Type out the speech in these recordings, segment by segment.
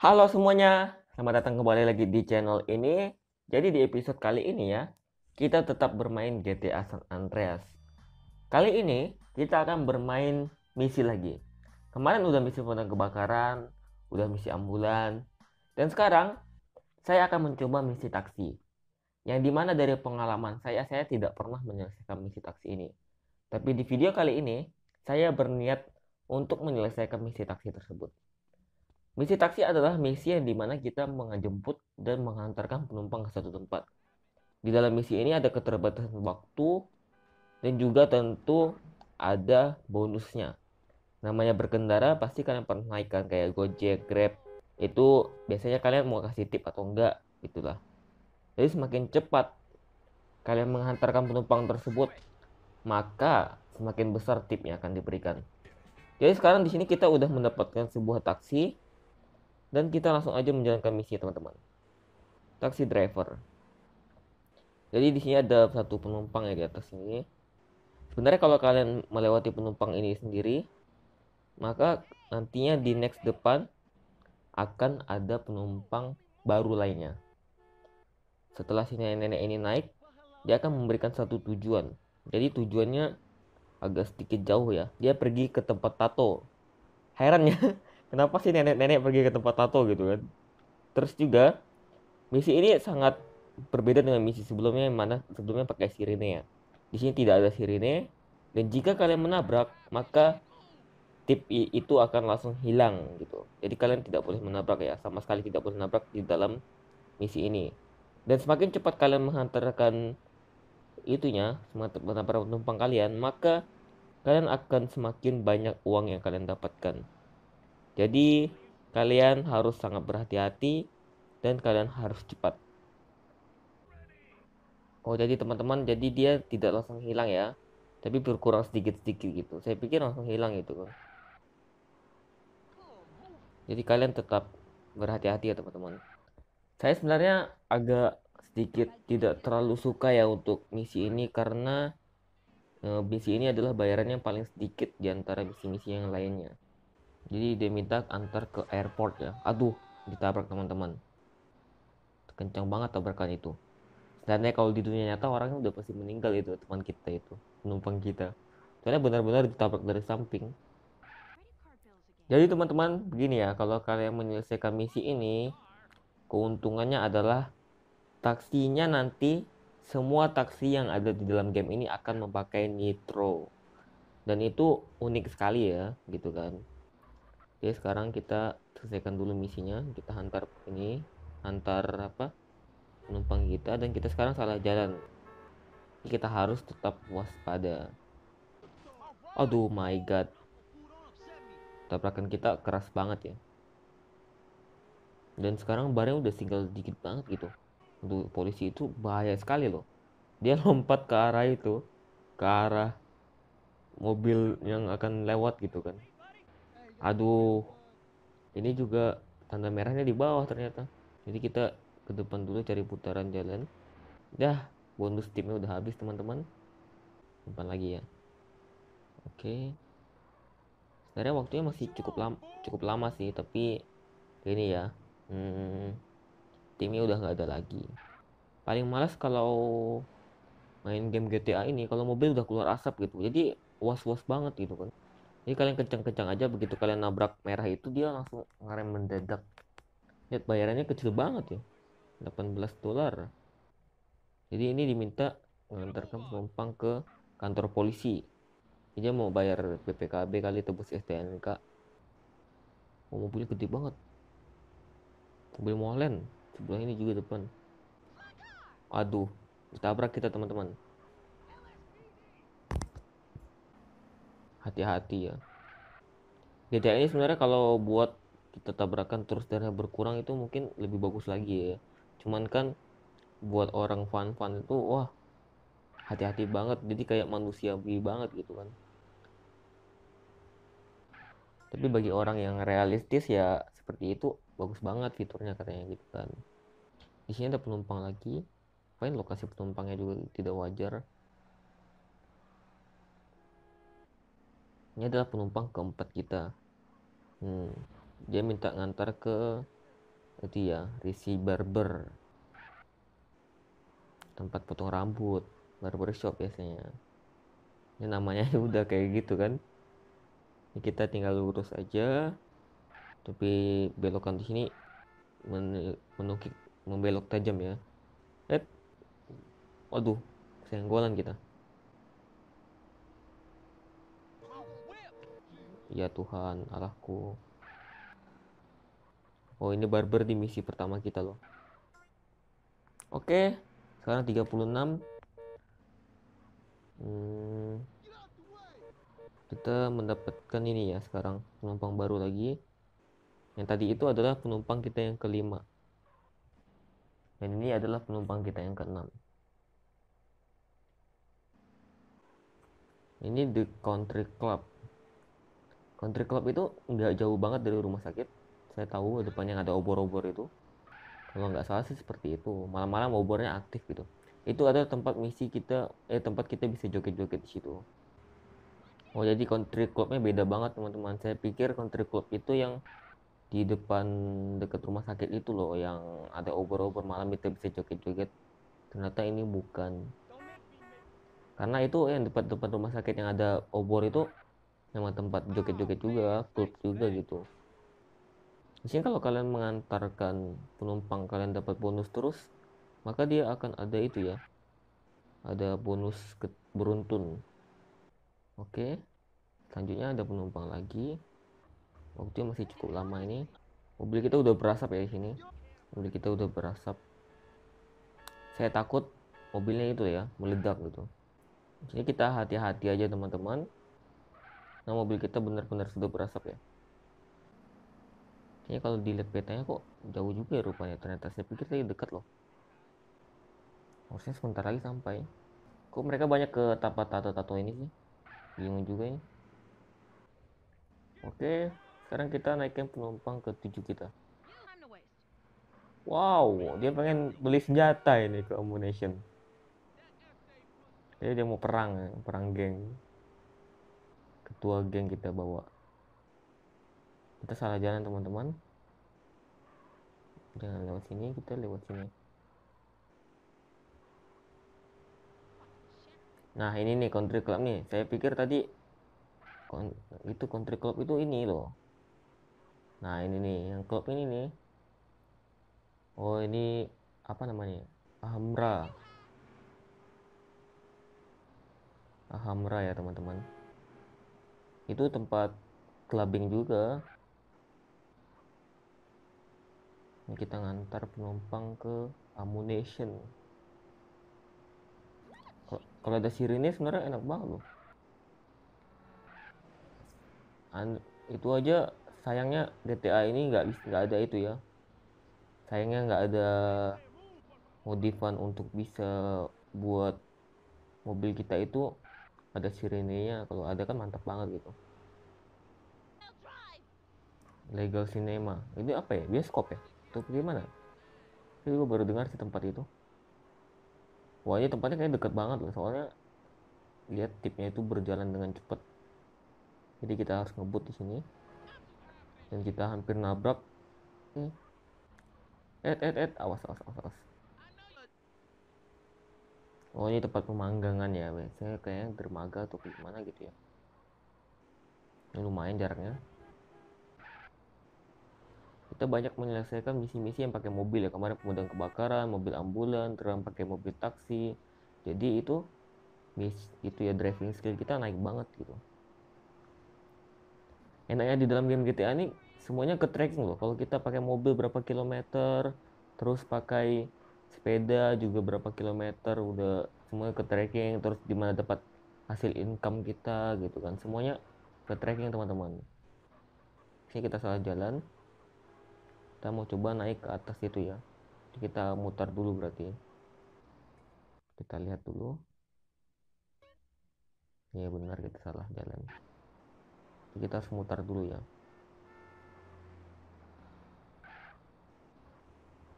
Halo semuanya, selamat datang kembali lagi di channel ini. Jadi di episode kali ini ya, kita tetap bermain GTA San Andreas. Kali ini kita akan bermain misi lagi. Kemarin udah misi pemadam kebakaran, udah misi ambulan, dan sekarang saya akan mencoba misi taksi. Yang dimana dari pengalaman saya, saya tidak pernah menyelesaikan misi taksi ini. Tapi di video kali ini, saya berniat untuk menyelesaikan misi taksi tersebut. Misi taksi adalah misi yang dimana kita menjemput dan menghantarkan penumpang ke satu tempat. Di dalam misi ini ada keterbatasan waktu dan juga tentu ada bonusnya. Namanya berkendara pasti kalian pernah naikkan kayak Gojek, Grab. Itu biasanya kalian mau kasih tip atau enggak itulah. Jadi semakin cepat kalian menghantarkan penumpang tersebut, maka semakin besar tipnya akan diberikan. Jadi sekarang di sini kita udah mendapatkan sebuah taksi dan kita langsung aja menjalankan misi teman-teman. Taksi driver. Jadi di sini ada satu penumpang ya di atas ini. Sebenarnya kalau kalian melewati penumpang ini sendiri, maka nantinya di next depan akan ada penumpang baru lainnya. Setelah si nenek-nenek ini naik, dia akan memberikan satu tujuan. Jadi tujuannya agak sedikit jauh ya. Dia pergi ke tempat tato. Heran ya. kenapa sih nenek-nenek pergi ke tempat tato gitu kan terus juga misi ini sangat berbeda dengan misi sebelumnya yang mana sebelumnya pakai sirine ya di sini tidak ada sirine dan jika kalian menabrak maka tip itu akan langsung hilang gitu jadi kalian tidak boleh menabrak ya sama sekali tidak boleh menabrak di dalam misi ini dan semakin cepat kalian menghantarkan itunya menabrak penumpang kalian maka kalian akan semakin banyak uang yang kalian dapatkan jadi, kalian harus sangat berhati-hati dan kalian harus cepat. Oh, jadi teman-teman, jadi dia tidak langsung hilang ya. Tapi berkurang sedikit-sedikit gitu. Saya pikir langsung hilang itu. Jadi kalian tetap berhati-hati ya teman-teman. Saya sebenarnya agak sedikit tidak terlalu suka ya untuk misi ini karena eh, misi ini adalah bayarannya yang paling sedikit di antara misi-misi yang lainnya jadi dia minta antar ke airport ya aduh ditabrak teman-teman kencang banget tabrakan itu ya kalau di dunia nyata orangnya udah pasti meninggal itu teman kita itu penumpang kita soalnya benar-benar ditabrak dari samping jadi teman-teman begini ya kalau kalian menyelesaikan misi ini keuntungannya adalah taksinya nanti semua taksi yang ada di dalam game ini akan memakai nitro dan itu unik sekali ya gitu kan Oke, sekarang kita selesaikan dulu misinya. Kita hantar ini, hantar apa? penumpang kita dan kita sekarang salah jalan. kita harus tetap waspada. Aduh my god. Tabrakan kita keras banget ya. Dan sekarang barang udah tinggal dikit banget gitu. Untuk polisi itu bahaya sekali loh. Dia lompat ke arah itu, ke arah mobil yang akan lewat gitu kan aduh ini juga tanda merahnya di bawah ternyata jadi kita ke depan dulu cari putaran jalan dah bonus timnya udah habis teman-teman simpan lagi ya oke sebenarnya waktunya masih cukup lama cukup lama sih tapi ini ya hmm, timnya udah nggak ada lagi paling malas kalau main game GTA ini kalau mobil udah keluar asap gitu jadi was was banget gitu kan ini kalian kencang-kencang aja begitu kalian nabrak merah itu dia langsung ngerem mendadak. Lihat bayarannya kecil banget ya. 18 dolar. Jadi ini diminta mengantarkan penumpang ke kantor polisi. Dia mau bayar PPKB kali tebus STNK. Oh, mobil gede banget. Mobil molen. Sebelah ini juga depan. Aduh, ditabrak kita teman-teman. hati-hati ya GTA ini sebenarnya kalau buat kita tabrakan terus darah berkurang itu mungkin lebih bagus lagi ya cuman kan buat orang fan-fan itu wah hati-hati banget jadi kayak manusiawi banget gitu kan tapi bagi orang yang realistis ya seperti itu bagus banget fiturnya katanya gitu kan di sini ada penumpang lagi Paling lokasi penumpangnya juga tidak wajar ini adalah penumpang keempat kita hmm. dia minta ngantar ke itu ya Risi Barber tempat potong rambut barber ya biasanya ini namanya ya udah kayak gitu kan ini kita tinggal lurus aja tapi belokan di sini menukik membelok tajam ya eh waduh senggolan kita Ya Tuhan, Allahku. Oh, ini barber di misi pertama kita loh. Oke, sekarang 36. Hmm, kita mendapatkan ini ya sekarang penumpang baru lagi. Yang tadi itu adalah penumpang kita yang kelima. Dan ini adalah penumpang kita yang keenam. Ini The Country Club. Country Club itu nggak jauh banget dari rumah sakit. Saya tahu depannya ada obor-obor itu. Kalau nggak salah sih seperti itu. Malam-malam obornya aktif gitu. Itu ada tempat misi kita, eh tempat kita bisa joget-joget di situ. Oh jadi country clubnya beda banget teman-teman. Saya pikir country club itu yang di depan dekat rumah sakit itu loh yang ada obor-obor malam kita bisa joget-joget. Ternyata ini bukan. Karena itu eh, yang depan depan rumah sakit yang ada obor itu nama tempat ah, joget-joget juga klub juga gitu di kalau kalian mengantarkan penumpang kalian dapat bonus terus maka dia akan ada itu ya ada bonus beruntun oke selanjutnya ada penumpang lagi waktunya masih cukup lama ini mobil kita udah berasap ya di sini mobil kita udah berasap saya takut mobilnya itu ya meledak gitu jadi kita hati-hati aja teman-teman nah mobil kita benar-benar sudah berasap ya kayaknya kalau dilihat petanya kok jauh juga ya rupanya ternyata saya pikir tadi dekat loh maksudnya sebentar lagi sampai kok mereka banyak ke tapa tato-tato ini sih bingung juga ini oke sekarang kita naikkan penumpang ke tujuh kita wow dia pengen beli senjata ini ke ammunition jadi dia mau perang perang geng ketua geng kita bawa kita salah jalan teman-teman jangan lewat sini kita lewat sini nah ini nih country club nih saya pikir tadi itu country club itu ini loh nah ini nih yang club ini nih oh ini apa namanya Ahamra Ahamra ya teman-teman itu tempat clubbing juga ini kita ngantar penumpang ke ammunition kalau ada sirine sebenarnya enak banget loh An itu aja sayangnya GTA ini nggak nggak ada itu ya sayangnya nggak ada modifan untuk bisa buat mobil kita itu ada sirenenya kalau ada kan mantap banget gitu legal cinema ini apa ya bioskop ya tuh gimana ini gue baru dengar sih tempat itu wah ini tempatnya kayak deket banget loh soalnya lihat tipnya itu berjalan dengan cepat jadi kita harus ngebut di sini dan kita hampir nabrak hmm. eh eh eh awas awas awas, awas oh ini tempat pemanggangan ya biasanya kayak dermaga atau gimana gitu ya ini lumayan jaraknya kita banyak menyelesaikan misi-misi yang pakai mobil ya kemarin pemadam kebakaran mobil ambulan terang pakai mobil taksi jadi itu mis itu ya driving skill kita naik banget gitu enaknya di dalam game GTA ini semuanya ke tracking loh kalau kita pakai mobil berapa kilometer terus pakai sepeda juga berapa kilometer udah semuanya ke tracking terus di dapat hasil income kita gitu kan semuanya ke tracking teman-teman ini kita salah jalan kita mau coba naik ke atas itu ya kita mutar dulu berarti kita lihat dulu ya benar kita salah jalan kita harus mutar dulu ya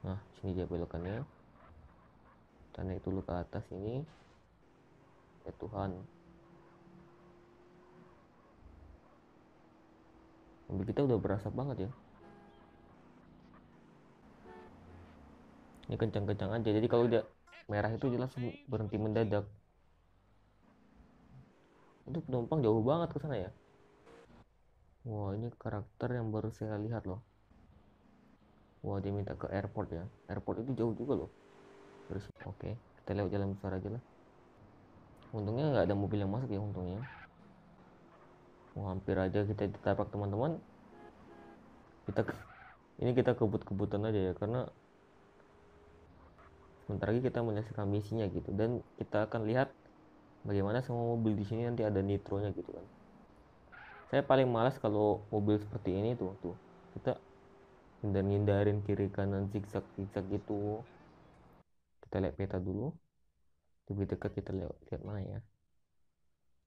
nah sini dia belokannya tanda itu lu ke atas ini ya Tuhan mobil kita udah berasa banget ya ini kencang-kencang aja jadi kalau dia merah itu jelas berhenti mendadak itu penumpang jauh banget ke sana ya wah ini karakter yang baru saya lihat loh wah dia minta ke airport ya airport itu jauh juga loh terus oke okay. kita lewat jalan besar aja lah untungnya nggak ada mobil yang masuk ya untungnya mau oh, hampir aja kita ditapak teman-teman kita ini kita kebut-kebutan aja ya karena sebentar lagi kita menyaksikan misinya gitu dan kita akan lihat bagaimana semua mobil di sini nanti ada nitronya gitu kan saya paling malas kalau mobil seperti ini tuh tuh kita hindar-hindarin kiri kanan zigzag zigzag gitu kita lihat peta dulu lebih dekat kita lihat, lihat mana ya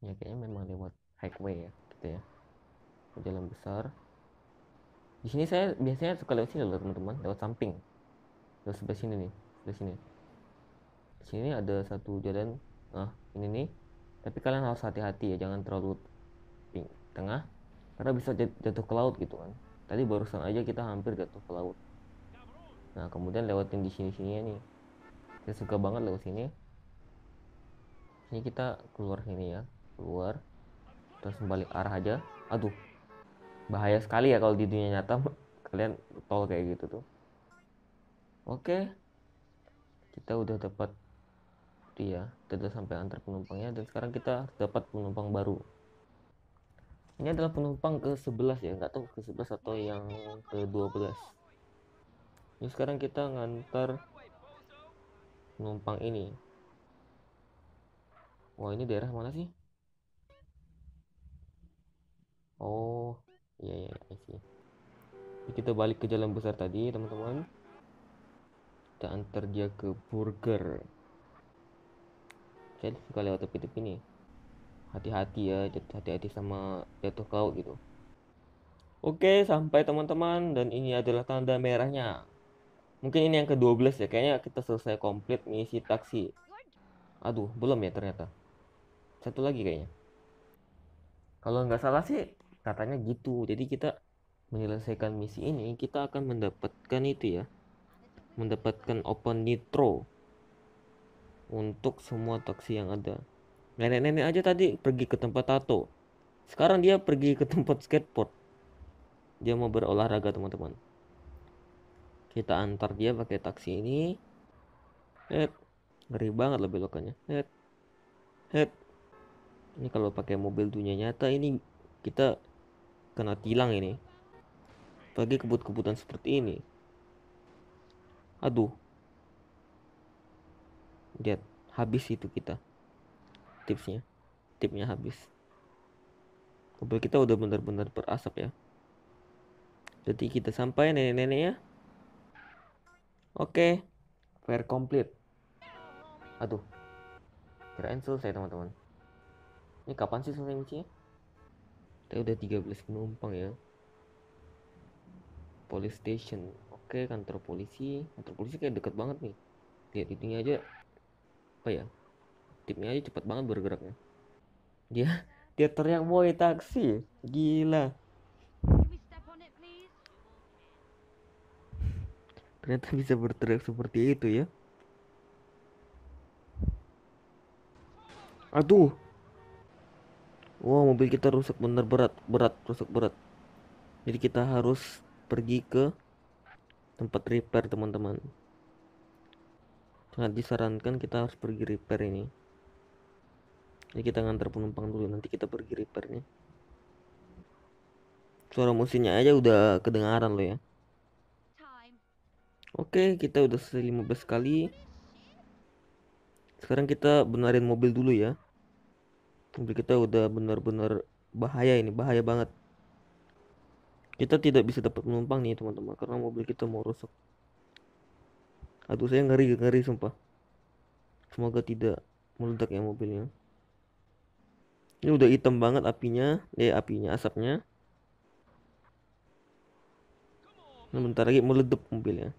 ya kayaknya memang lewat highway ya kita gitu ya jalan besar di sini saya biasanya suka lewat sini loh teman-teman lewat samping lewat sebelah sini nih sebelah sini di sini ada satu jalan nah ini nih tapi kalian harus hati-hati ya jangan terlalu ping tengah karena bisa jatuh ke laut gitu kan tadi barusan aja kita hampir jatuh ke laut nah kemudian lewatin di sini sini ya nih saya suka banget lewat sini ini kita keluar sini ya keluar terus balik arah aja aduh bahaya sekali ya kalau di dunia nyata kalian tol kayak gitu tuh oke kita udah dapat dia ya, kita sampai antar penumpangnya dan sekarang kita dapat penumpang baru ini adalah penumpang ke 11 ya nggak tahu ke 11 atau yang ke 12 ini sekarang kita ngantar Numpang ini wah ini daerah mana sih oh iya iya, iya sih kita balik ke jalan besar tadi teman-teman kita antar dia ke burger jadi sekali lewat tepi ini. hati-hati ya hati-hati sama jatuh kau gitu oke sampai teman-teman dan ini adalah tanda merahnya Mungkin ini yang ke-12 ya. Kayaknya kita selesai komplit misi taksi. Aduh, belum ya ternyata. Satu lagi kayaknya. Kalau nggak salah sih katanya gitu. Jadi kita menyelesaikan misi ini, kita akan mendapatkan itu ya. Mendapatkan open nitro untuk semua taksi yang ada. Nenek-nenek aja tadi pergi ke tempat tato. Sekarang dia pergi ke tempat skateboard. Dia mau berolahraga, teman-teman kita antar dia pakai taksi ini head ngeri banget lebih lokanya head head ini kalau pakai mobil dunia nyata ini kita kena tilang ini bagi kebut-kebutan seperti ini aduh lihat habis itu kita tipsnya tipnya habis mobil kita udah benar-benar berasap ya jadi kita sampai nenek nenek ya Oke, fair complete. Aduh, kirain selesai teman-teman. Ini kapan sih selesai misinya? Kita udah 13 penumpang ya. Police station. Oke, kantor polisi. Kantor polisi kayak deket banget nih. Lihat itunya aja. Apa ya? Tipnya aja cepet banget bergeraknya. Dia dia teriak boy taksi. Gila. ternyata bisa berteriak seperti itu ya aduh wow mobil kita rusak bener berat berat rusak berat jadi kita harus pergi ke tempat repair teman-teman sangat disarankan kita harus pergi repair ini jadi kita ngantar penumpang dulu nanti kita pergi repairnya, suara musiknya aja udah kedengaran lo ya Oke, kita udah selesai 15 kali. Sekarang kita benerin mobil dulu ya. Mobil kita udah benar-benar bahaya ini, bahaya banget. Kita tidak bisa dapat penumpang nih, teman-teman, karena mobil kita mau rusak. Aduh, saya ngeri-ngeri sumpah. Semoga tidak meledak ya mobilnya. Ini udah hitam banget apinya, eh apinya, asapnya. Nah, bentar lagi meledak mobilnya.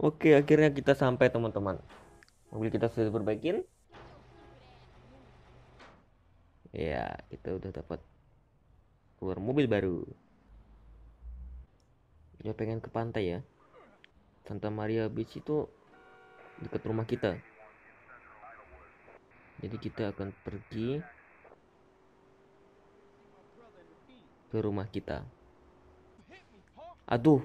Oke, akhirnya kita sampai teman-teman. Mobil kita sudah diperbaikin. Ya, kita udah dapat keluar mobil baru. Ya pengen ke pantai ya. Santa Maria Beach itu dekat rumah kita. Jadi kita akan pergi ke rumah kita. Aduh,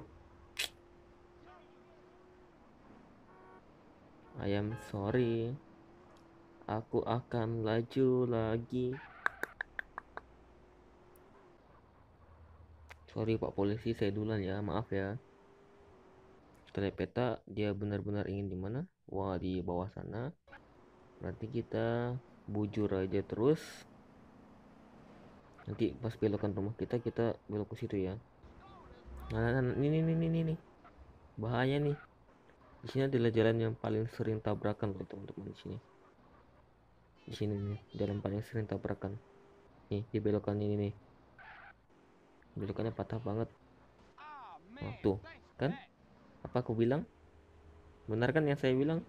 I am sorry Aku akan laju lagi Sorry pak polisi saya duluan ya maaf ya Kita peta dia benar-benar ingin dimana? Wah di bawah sana Nanti kita bujur aja terus Nanti pas belokan rumah kita kita belok ke situ ya Nah, nah ini nah, nah, nih nih nih nih bahaya nih di sini adalah jalan yang paling sering tabrakan loh teman-teman di sini di sini nih jalan paling sering tabrakan nih di belokan ini nih belokannya patah banget oh, tuh kan apa aku bilang benar kan yang saya bilang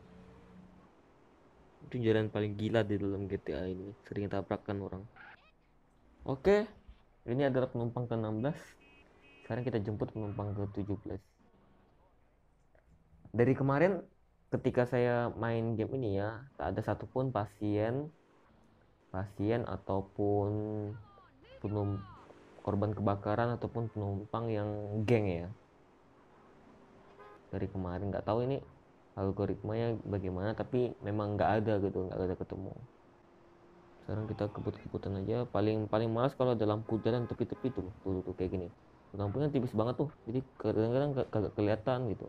itu jalan paling gila di dalam GTA ini sering tabrakan orang oke ini adalah penumpang ke-16 sekarang kita jemput penumpang ke-17 dari kemarin ketika saya main game ini ya tak ada satupun pasien pasien ataupun penum korban kebakaran ataupun penumpang yang geng ya dari kemarin nggak tahu ini algoritmanya bagaimana tapi memang nggak ada gitu nggak ada ketemu sekarang kita kebut-kebutan aja paling paling malas kalau ada lampu jalan tepi-tepi tuh tuh, tuh, tuh kayak gini lampunya tipis banget tuh jadi kadang-kadang kagak kelihatan gitu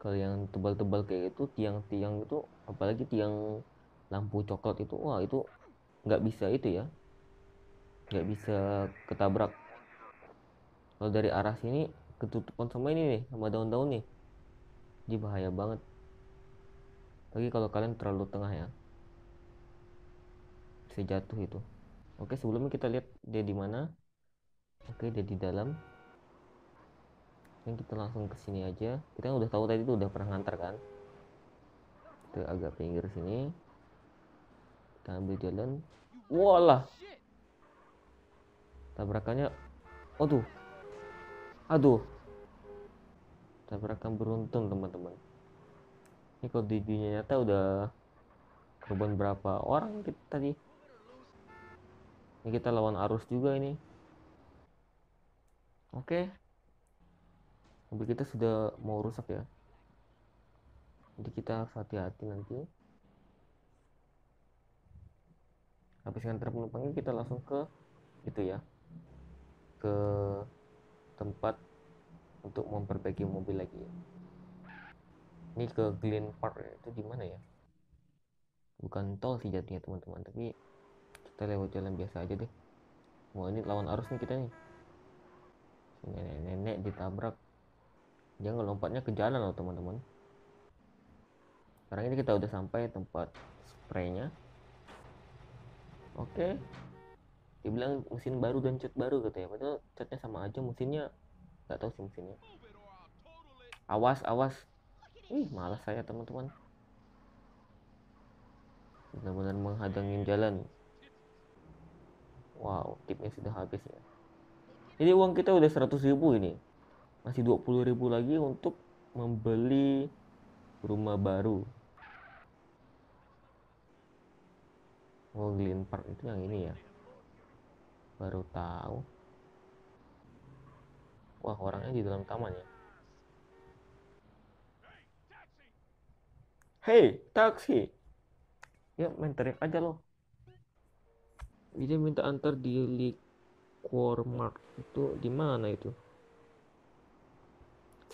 kalau yang tebal-tebal kayak itu tiang-tiang itu apalagi tiang lampu coklat itu wah itu nggak bisa itu ya nggak bisa ketabrak kalau dari arah sini ketutupan sama ini nih sama daun-daun nih jadi bahaya banget lagi kalau kalian terlalu tengah ya bisa jatuh itu oke sebelumnya kita lihat dia di mana oke dia di dalam ini kita langsung ke sini aja kita kan udah tahu tadi itu udah pernah ngantar kan kita agak pinggir sini kita ambil jalan walah tabrakannya oh tuh aduh tabrakan beruntun teman-teman ini kalau di dunia nyata udah korban berapa orang kita tadi ini kita lawan arus juga ini oke mobil kita sudah mau rusak ya jadi kita harus hati-hati nanti habis ngantar penumpangnya kita langsung ke itu ya ke tempat untuk memperbaiki mobil lagi ya. ini ke Glen Park ya. itu di mana ya bukan tol sih jadinya teman-teman tapi kita lewat jalan biasa aja deh mau ini lawan arus nih kita nih nenek-nenek ditabrak dia lompatnya ke jalan loh teman-teman sekarang ini kita udah sampai tempat spraynya oke okay. dibilang mesin baru dan cat baru katanya, padahal catnya sama aja mesinnya nggak tahu sih mesinnya awas awas ih malas saya teman-teman benar-benar menghadangin jalan wow tipnya sudah habis ya jadi uang kita udah 100.000 ini masih 20 ribu lagi untuk membeli rumah baru Oh Green Park itu yang ini ya baru tahu wah orangnya di dalam taman ya Hey, taksi. Ya, main teriak aja loh. ini minta antar di Liquor Mart. Itu di mana itu?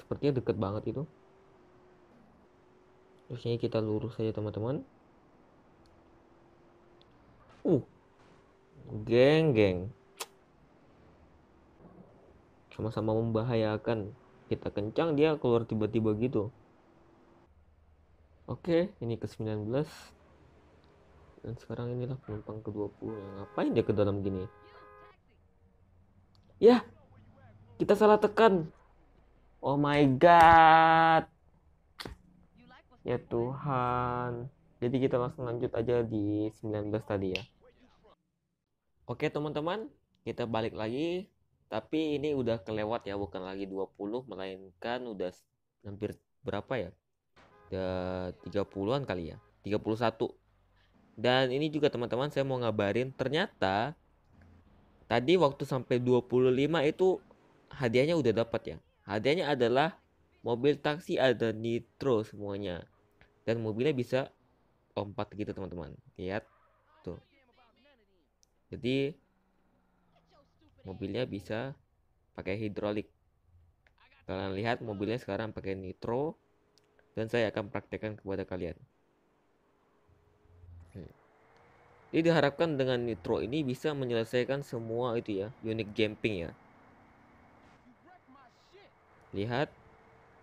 sepertinya deket banget itu terus kita lurus saja teman-teman uh geng geng sama-sama membahayakan kita kencang dia keluar tiba-tiba gitu oke ini ke 19 dan sekarang inilah penumpang ke 20 nah, ngapain dia ke dalam gini ya kita salah tekan Oh my god. Ya Tuhan. Jadi kita langsung lanjut aja di 19 tadi ya. Oke teman-teman, kita balik lagi. Tapi ini udah kelewat ya, bukan lagi 20, melainkan udah hampir berapa ya? Udah 30-an kali ya, 31. Dan ini juga teman-teman saya mau ngabarin, ternyata tadi waktu sampai 25 itu hadiahnya udah dapat ya. Hadiahnya adalah mobil taksi ada nitro semuanya. Dan mobilnya bisa lompat gitu teman-teman. Lihat tuh. Jadi mobilnya bisa pakai hidrolik. Kalian lihat mobilnya sekarang pakai nitro dan saya akan praktekkan kepada kalian. Hmm. Jadi diharapkan dengan nitro ini bisa menyelesaikan semua itu ya, unit camping ya. Lihat,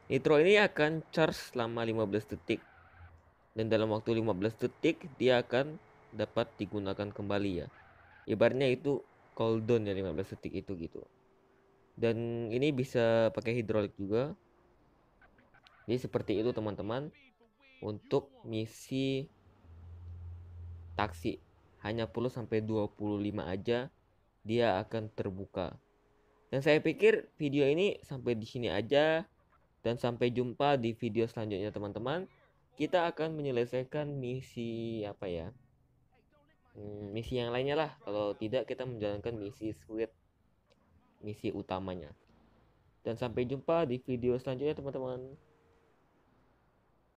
nitro ini akan charge selama 15 detik. Dan dalam waktu 15 detik dia akan dapat digunakan kembali ya. Ibaratnya itu cooldown ya 15 detik itu gitu. Dan ini bisa pakai hidrolik juga. Jadi seperti itu teman-teman untuk misi taksi hanya 10 sampai 25 aja dia akan terbuka dan saya pikir video ini sampai di sini aja dan sampai jumpa di video selanjutnya teman-teman. Kita akan menyelesaikan misi apa ya? Hmm, misi yang lainnya lah. Kalau tidak kita menjalankan misi sweet misi utamanya. Dan sampai jumpa di video selanjutnya teman-teman.